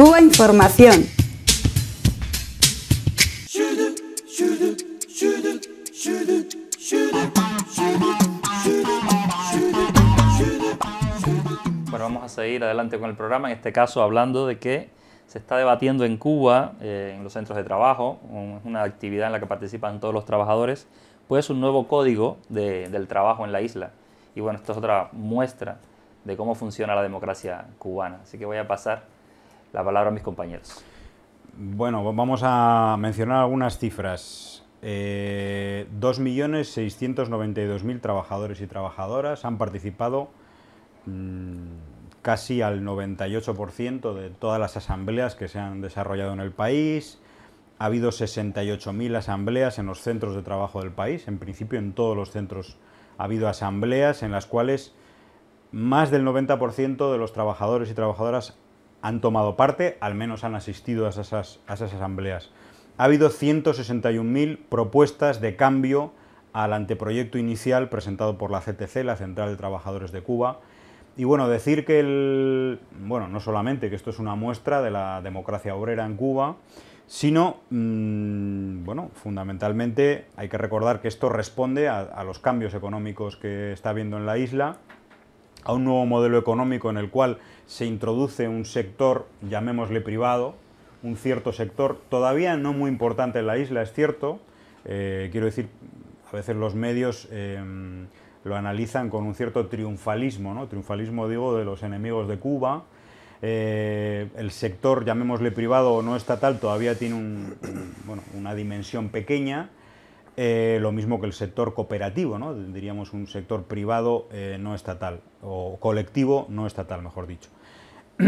Cuba Información. Bueno, vamos a seguir adelante con el programa, en este caso hablando de que se está debatiendo en Cuba, eh, en los centros de trabajo, una actividad en la que participan todos los trabajadores, pues un nuevo código de, del trabajo en la isla. Y bueno, esto es otra muestra de cómo funciona la democracia cubana. Así que voy a pasar la palabra a mis compañeros. Bueno, vamos a mencionar algunas cifras. 2.692.000 eh, trabajadores y trabajadoras han participado mm, casi al 98% de todas las asambleas que se han desarrollado en el país. Ha habido 68.000 asambleas en los centros de trabajo del país. En principio, en todos los centros ha habido asambleas en las cuales más del 90% de los trabajadores y trabajadoras han tomado parte, al menos han asistido a esas, asambleas. Ha habido 161.000 propuestas de cambio al anteproyecto inicial presentado por la CTC, la Central de Trabajadores de Cuba. Y bueno, decir que el, bueno, no solamente que esto es una muestra de la democracia obrera en Cuba, sino, mm, bueno, fundamentalmente hay que recordar que esto responde a, a los cambios económicos que está habiendo en la isla a un nuevo modelo económico en el cual se introduce un sector, llamémosle privado, un cierto sector, todavía no muy importante en la isla, es cierto, eh, quiero decir, a veces los medios eh, lo analizan con un cierto triunfalismo, ¿no? triunfalismo digo de los enemigos de Cuba, eh, el sector, llamémosle privado o no estatal, todavía tiene una dimensión pequeña, eh, lo mismo que el sector cooperativo, ¿no? diríamos un sector privado eh, no estatal o colectivo no estatal, mejor dicho.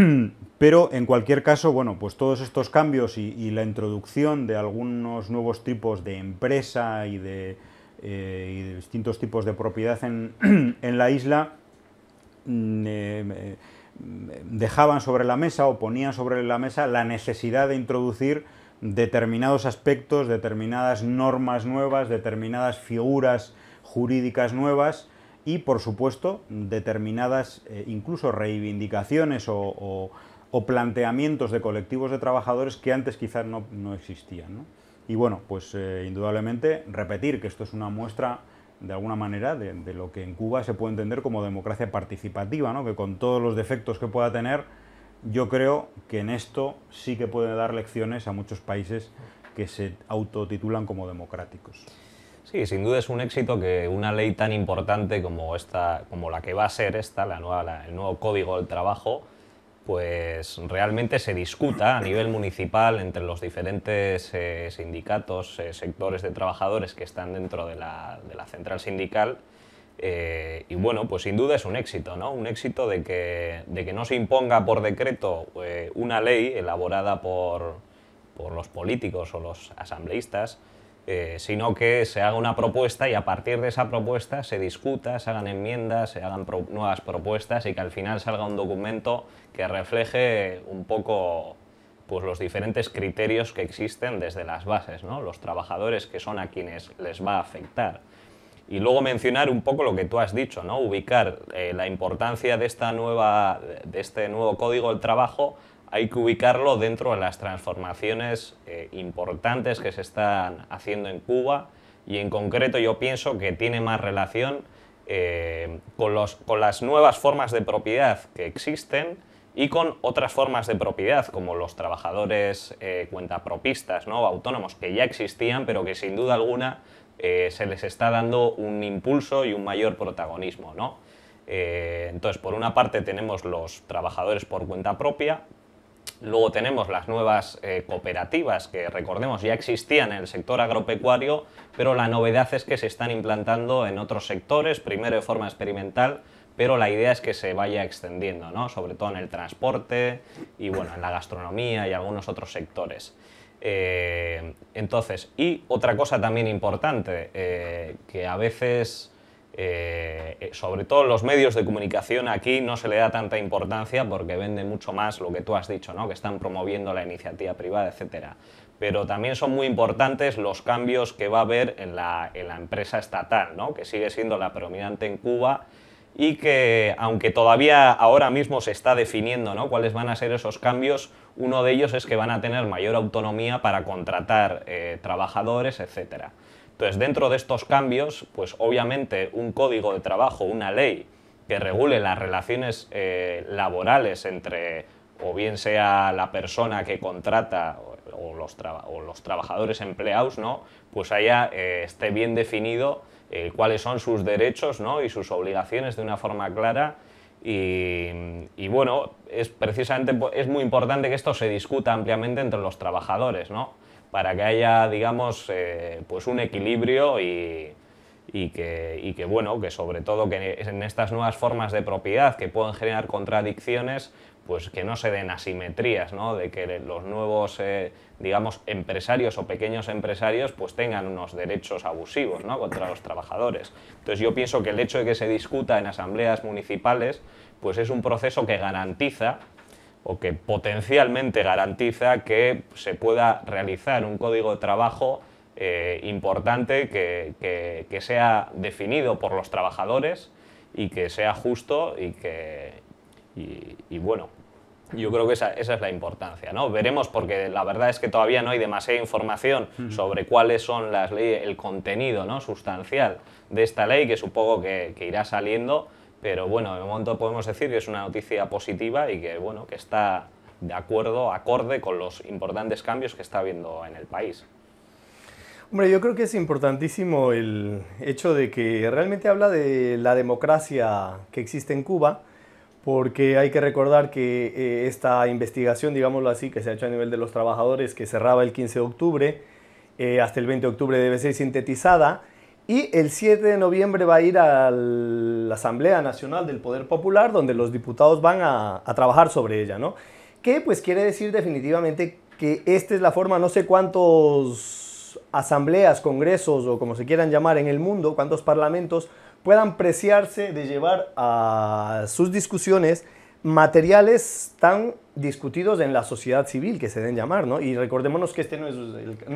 Pero en cualquier caso, bueno, pues todos estos cambios y, la introducción de algunos nuevos tipos de empresa y de, eh, distintos tipos de propiedad en la isla mm, dejaban sobre la mesa o ponían sobre la mesa la necesidad de introducir determinados aspectos, determinadas normas nuevas, determinadas figuras jurídicas nuevas y, por supuesto, determinadas eh, incluso reivindicaciones o, planteamientos de colectivos de trabajadores que antes quizás no, existían. Y bueno, pues eh, indudablemente repetir que esto es una muestra de alguna manera de, de, lo que en Cuba se puede entender como democracia participativa, ¿no? que con todos los defectos que pueda tener, yo creo que en esto sí que puede dar lecciones a muchos países que se autotitulan como democráticos. Sí, sin duda es un éxito que una ley tan importante como esta, como la que va a ser esta, la nueva, el nuevo Código del Trabajo, pues realmente se discuta a nivel municipal entre los diferentes eh, sindicatos, eh, sectores de trabajadores que están dentro de la central sindical eh, y bueno, pues sin duda es un éxito, ¿no? Un éxito de que, no se imponga por decreto eh, una ley elaborada por, los políticos o los asambleístas, eh, sino que se haga una propuesta y a partir de esa propuesta se discuta, se hagan enmiendas, se hagan nuevas propuestas y que al final salga un documento que refleje un poco pues, los diferentes criterios que existen desde las bases, ¿no? los trabajadores que son a quienes les va a afectar. Y luego mencionar un poco lo que tú has dicho, ¿no? ubicar eh, la importancia de, esta nueva, de este nuevo código del trabajo, hay que ubicarlo dentro de las transformaciones eh, importantes que se están haciendo en Cuba y en concreto yo pienso que tiene más relación eh, con, las nuevas formas de propiedad que existen y con otras formas de propiedad, como los trabajadores cuentapropistas, ¿no? autónomos, que ya existían, pero que sin duda alguna eh, se les está dando un impulso y un mayor protagonismo, ¿no? Eh, entonces, por una parte tenemos los trabajadores por cuenta propia, luego tenemos las nuevas eh, cooperativas que, recordemos, ya existían en el sector agropecuario, pero la novedad es que se están implantando en otros sectores, primero de forma experimental, pero la idea es que se vaya extendiendo, sobre todo en el transporte y bueno, en la gastronomía y algunos otros sectores. Eh, entonces, y otra cosa también importante, eh, que a veces, eh, sobre todo los medios de comunicación aquí no se le da tanta importancia porque venden mucho más lo que tú has dicho, ¿no? que están promoviendo la iniciativa privada, etcétera. Pero también son muy importantes los cambios que va a haber en la, en la empresa estatal, ¿no? que sigue siendo la predominante en Cuba y que aunque todavía ahora mismo se está definiendo ¿no? cuáles van a ser esos cambios, uno de ellos es que van a tener mayor autonomía para contratar eh, trabajadores, etc. Entonces, dentro de estos cambios, pues obviamente un código de trabajo, una ley que regule las relaciones eh, laborales entre, o bien sea la persona que contrata o los, trabajadores empleados, ¿no? pues allá eh, esté bien definido eh, cuáles son sus derechos y sus obligaciones de una forma clara. Y, bueno, es precisamente muy importante que esto se discuta ampliamente entre los trabajadores, ¿no? Para que haya, digamos, eh, pues un equilibrio y, que, y que, bueno, que sobre todo que en estas nuevas formas de propiedad que pueden generar contradicciones, pues que no se den asimetrías, ¿no? de que los nuevos, eh, digamos, empresarios o pequeños empresarios pues tengan unos derechos abusivos ¿no? contra los trabajadores. Entonces yo pienso que el hecho de que se discuta en asambleas municipales pues es un proceso que garantiza o que potencialmente garantiza que se pueda realizar un código de trabajo eh, importante que sea definido por los trabajadores y que sea justo y que, y, bueno, yo creo que esa, es la importancia, Veremos porque la verdad es que todavía no hay demasiada información sobre cuáles son las leyes, el contenido sustancial de esta ley, que supongo que, irá saliendo, pero bueno, de momento podemos decir que es una noticia positiva y que, bueno, que está de acuerdo, acorde con los importantes cambios que está habiendo en el país. Hombre, yo creo que es importantísimo el hecho de que realmente habla de la democracia que existe en Cuba, porque hay que recordar que eh, esta investigación, digámoslo así, que se ha hecho a nivel de los trabajadores, que cerraba el 15 de octubre, eh, hasta el 20 de octubre debe ser sintetizada, y el 7 de noviembre va a ir a la Asamblea Nacional del Poder Popular, donde los diputados van a, a trabajar sobre ella, ¿no? Que pues quiere decir definitivamente que esta es la forma, no sé cuántos asambleas, congresos o como se quieran llamar en el mundo, cuántos parlamentos puedan preciarse de llevar a sus discusiones materiales tan discutidos en la sociedad civil que se den llamar, ¿no? Y recordémonos que este no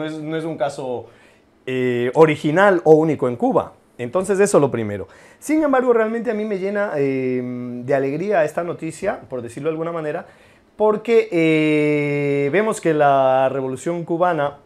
es, un caso eh, original o único en Cuba. Entonces eso lo primero. Sin embargo, realmente a mí me llena eh, de alegría esta noticia, por decirlo de alguna manera, porque eh, vemos que la revolución cubana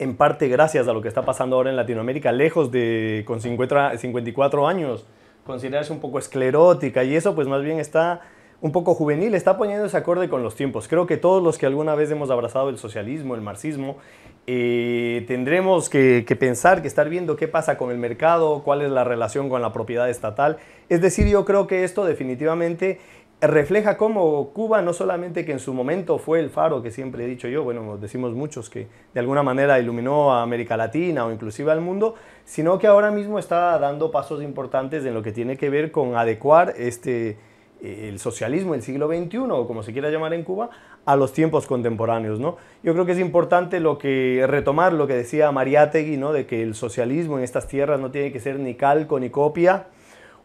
en parte gracias a lo que está pasando ahora en Latinoamérica, lejos de con 54 años, considerarse un poco esclerótica y eso pues más bien está un poco juvenil, está poniendo ese acorde con los tiempos. Creo que todos los que alguna vez hemos abrazado el socialismo, el marxismo, eh, tendremos que, pensar, que estar viendo qué pasa con el mercado, cuál es la relación con la propiedad estatal. Es decir, yo creo que esto definitivamente refleja cómo Cuba no solamente que en su momento fue el faro que siempre he dicho yo, bueno, decimos muchos que de alguna manera iluminó a América Latina o inclusive al mundo, sino que ahora mismo está dando pasos importantes en lo que tiene que ver con adecuar este eh, el socialismo del siglo XXI, o como se quiera llamar en Cuba, a los tiempos contemporáneos. ¿no? Yo creo que es importante lo que, retomar lo que decía Mariátegui, ¿no? de que el socialismo en estas tierras no tiene que ser ni calco ni copia,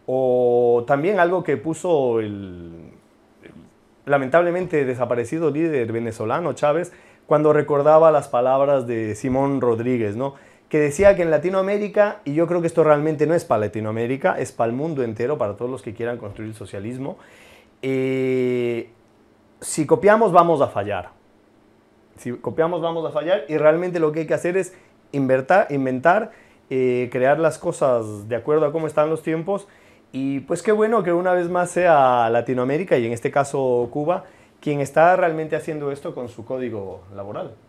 o también algo que puso el, lamentablemente desaparecido líder venezolano Chávez cuando recordaba las palabras de Simón Rodríguez, ¿no? que decía que en Latinoamérica, y yo creo que esto realmente no es para Latinoamérica, es para el mundo entero, para todos los que quieran construir socialismo, eh, si copiamos vamos a fallar. Si copiamos vamos a fallar y realmente lo que hay que hacer es inventar, eh, crear las cosas de acuerdo a cómo están los tiempos y pues qué bueno que una vez más sea Latinoamérica y en este caso Cuba quien está realmente haciendo esto con su código laboral.